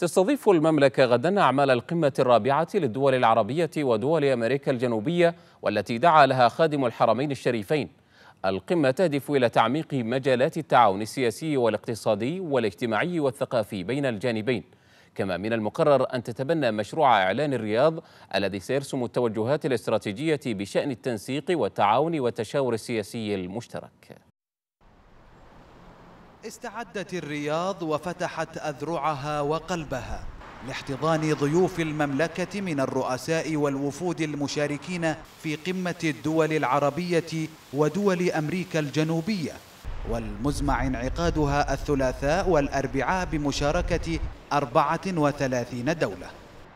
تستضيف المملكة غدا أعمال القمة الرابعة للدول العربية ودول أمريكا الجنوبية والتي دعا لها خادم الحرمين الشريفين القمة تهدف إلى تعميق مجالات التعاون السياسي والاقتصادي والاجتماعي والثقافي بين الجانبين كما من المقرر أن تتبنى مشروع إعلان الرياض الذي سيرسم التوجهات الاستراتيجية بشأن التنسيق والتعاون والتشاور السياسي المشترك استعدت الرياض وفتحت أذرعها وقلبها لاحتضان ضيوف المملكة من الرؤساء والوفود المشاركين في قمة الدول العربية ودول أمريكا الجنوبية والمزمع انعقادها الثلاثاء والأربعاء بمشاركة 34 دولة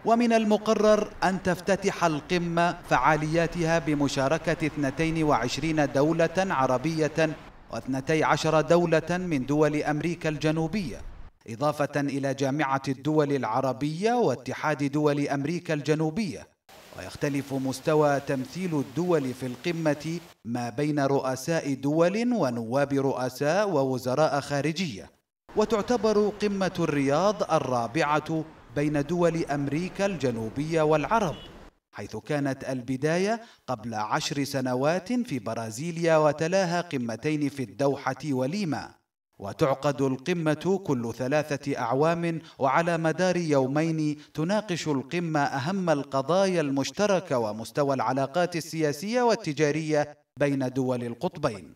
ومن المقرر أن تفتتح القمة فعالياتها بمشاركة 22 دولة عربية واثنتي عشر دولة من دول أمريكا الجنوبية إضافة إلى جامعة الدول العربية واتحاد دول أمريكا الجنوبية ويختلف مستوى تمثيل الدول في القمة ما بين رؤساء دول ونواب رؤساء ووزراء خارجية وتعتبر قمة الرياض الرابعة بين دول أمريكا الجنوبية والعرب حيث كانت البداية قبل عشر سنوات في برازيليا وتلاها قمتين في الدوحة وليما وتعقد القمة كل ثلاثة أعوام وعلى مدار يومين تناقش القمة أهم القضايا المشتركة ومستوى العلاقات السياسية والتجارية بين دول القطبين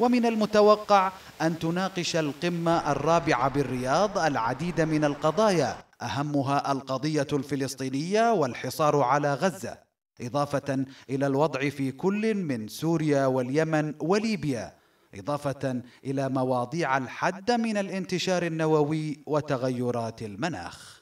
ومن المتوقع أن تناقش القمة الرابعة بالرياض العديد من القضايا اهمها القضيه الفلسطينيه والحصار على غزه اضافه الى الوضع في كل من سوريا واليمن وليبيا اضافه الى مواضيع الحد من الانتشار النووي وتغيرات المناخ